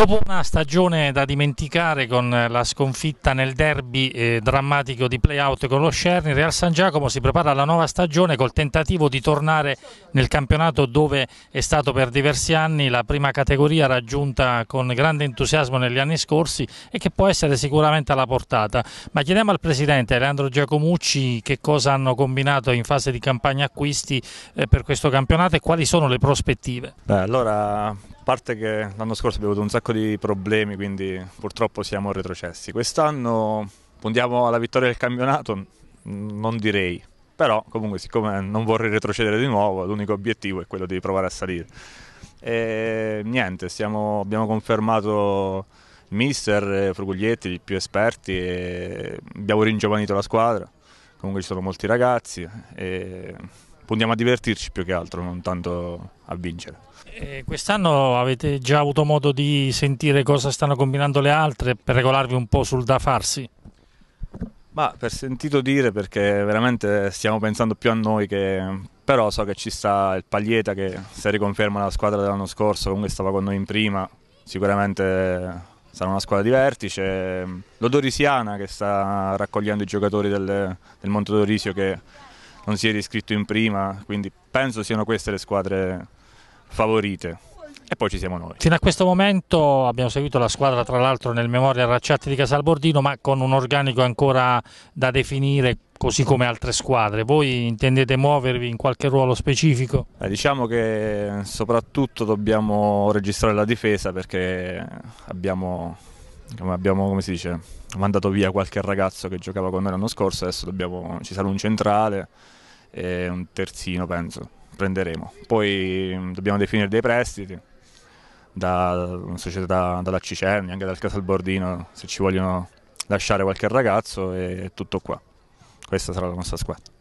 Dopo una stagione da dimenticare con la sconfitta nel derby eh, drammatico di playout con lo Scerni, Real San Giacomo si prepara alla nuova stagione col tentativo di tornare nel campionato dove è stato per diversi anni la prima categoria raggiunta con grande entusiasmo negli anni scorsi e che può essere sicuramente alla portata. Ma chiediamo al Presidente Leandro Giacomucci che cosa hanno combinato in fase di campagna acquisti eh, per questo campionato e quali sono le prospettive. Beh, allora parte che l'anno scorso abbiamo avuto un sacco di problemi, quindi purtroppo siamo retrocessi. Quest'anno puntiamo alla vittoria del campionato? Non direi, però comunque siccome non vorrei retrocedere di nuovo, l'unico obiettivo è quello di provare a salire. E niente, siamo, abbiamo confermato il mister, eh, Fruguglietti, i più esperti, e abbiamo ringiovanito la squadra, comunque ci sono molti ragazzi. E puntiamo a divertirci più che altro, non tanto a vincere. E quest'anno avete già avuto modo di sentire cosa stanno combinando le altre per regolarvi un po' sul da farsi? Ma per sentito dire perché veramente stiamo pensando più a noi che... Però so che ci sta il Paglieta che se riconferma la squadra dell'anno scorso comunque stava con noi in prima, sicuramente sarà una squadra di vertice. L'Odorisiana che sta raccogliendo i giocatori del, del Monte Dorisio che non si è riscritto in prima, quindi penso siano queste le squadre favorite e poi ci siamo noi. Fino a questo momento abbiamo seguito la squadra tra l'altro nel Memorial Racciatti di Casalbordino ma con un organico ancora da definire così come altre squadre. Voi intendete muovervi in qualche ruolo specifico? Eh, diciamo che soprattutto dobbiamo registrare la difesa perché abbiamo abbiamo, come si dice, mandato via qualche ragazzo che giocava con noi l'anno scorso, adesso dobbiamo, ci sarà un centrale e un terzino penso, prenderemo. Poi mm, dobbiamo definire dei prestiti da società, dalla Cicerni, anche dal Casalbordino, se ci vogliono lasciare qualche ragazzo e tutto qua. Questa sarà la nostra squadra.